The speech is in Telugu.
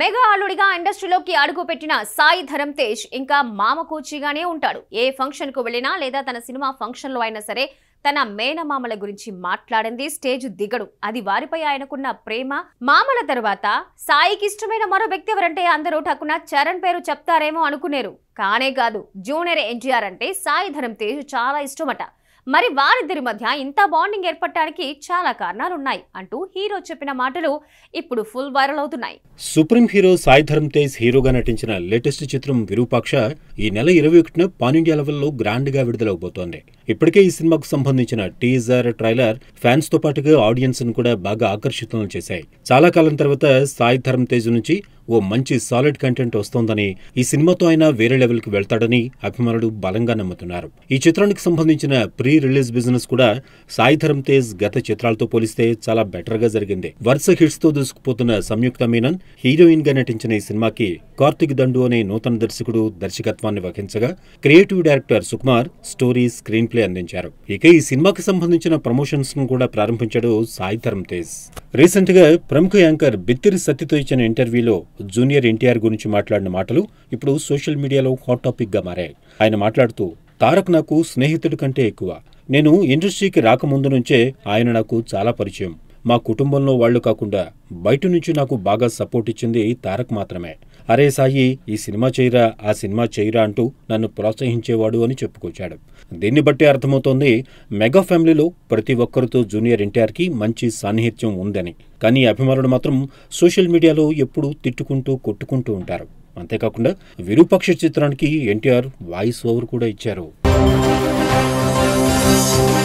మెగా అల్లుడిగా ఇండస్ట్రీలోకి అడుగుపెట్టిన సాయి ధరమ్ తేజ్ ఇంకా మామకూచిగానే ఉంటాడు ఏ ఫంక్షన్కు వెళ్ళినా లేదా తన సినిమా ఫంక్షన్లో అయినా సరే తన మేనమామల గురించి మాట్లాడింది స్టేజ్ దిగడు అది వారిపై ఆయనకున్న ప్రేమ మామల తర్వాత సాయికి ఇష్టమైన మరో వ్యక్తి ఎవరంటే అందరూ ఠక్కున చరణ్ పేరు చెప్తారేమో అనుకునేరు కానే కాదు జూనియర్ ఎన్టీఆర్ అంటే సాయి ధరమ్ తేజ్ చాలా ఇష్టమట మరి వారిద్దరి మధ్య ఇంత బాండింగ్ ఏర్పడటానికి చాలా కారణాలున్నాయి అంటూ హీరో చెప్పిన మాటలు ఇప్పుడు ఫుల్ వైరల్ అవుతున్నాయి సుప్రీం హీరో సాయి ధరమ్ తేజ్ హీరోగా నటించిన లేటెస్ట్ చిత్రం విరూపాక్ష ఈ నెల ఇరవై ఒకటిన పాన్ ఇండియా లెవెల్లో గ్రాండ్గా విడుదలవబోతోంది ఇప్పటికే ఈ సినిమాకు సంబంధించిన టీజర్ ట్రైలర్ ఫ్యాన్స్ తో పాటుగా ఆడియన్స్ ను కూడా బాగా ఆకర్షితం చేశాయి చాలా కాలం తర్వాత సాయి ధరమ్ తేజ్ నుంచి ఓ మంచి సాలిడ్ కంటెంట్ వస్తోందని ఈ సినిమాతో ఆయన వేరే లెవెల్కి వెళ్తాడని అభిమానులు బలంగా నమ్ముతున్నారు ఈ చిత్రానికి సంబంధించిన ప్రీ రిలీజ్ బిజినెస్ కూడా సాయి ధరమ్ తేజ్ గత చిత్రాలతో పోలిస్తే చాలా బెటర్గా జరిగింది వరుస హిట్స్తో దూసుకుపోతున్న సంయుక్త మీనన్ హీరోయిన్గా నటించిన ఈ సినిమాకి కార్తిక్ దండు అనే నూతన దర్శకుడు దర్శకత్వాన్ని వహించగా creative director Sukumar story screenplay అందించారు ఇక ఈ సినిమాకి సంబంధించిన ప్రమోషన్స్ ను కూడా ప్రారంభించాడు సాయి ధరమ్ తేజ్ రీసెంట్ గా ప్రముఖ యాంకర్ బిత్తిరి సత్యతో ఇచ్చిన ఇంటర్వ్యూలో జూనియర్ ఎన్టీఆర్ గురించి మాట్లాడిన మాటలు ఇప్పుడు సోషల్ మీడియాలో హాట్ టాపిక్గా మారాయి ఆయన మాట్లాడుతూ తారక్ నాకు స్నేహితుడి కంటే ఎక్కువ నేను ఇండస్ట్రీకి రాకముందు నుంచే ఆయన నాకు చాలా పరిచయం మా కుటుంబంలో వాళ్లు కాకుండా బయట నుంచి నాకు బాగా సపోర్ట్ ఇచ్చింది తారక్ మాత్రమే అరే సాయి ఈ సినిమా చేయరా ఆ సినిమా చేయరా అంటూ నన్ను ప్రోత్సహించేవాడు అని చెప్పుకొచ్చాడు దీన్ని బట్టి అర్థమవుతోంది మెగా ఫ్యామిలీలో ప్రతి ఒక్కరితో జూనియర్ ఎన్టీఆర్కి మంచి సాన్నిహిత్యం ఉందని కానీ అభిమానులు మాత్రం సోషల్ మీడియాలో ఎప్పుడూ తిట్టుకుంటూ కొట్టుకుంటూ ఉంటారు అంతేకాకుండా విరూపక్ష చిత్రానికి ఎన్టీఆర్ వాయిస్ ఓవర్ కూడా ఇచ్చారు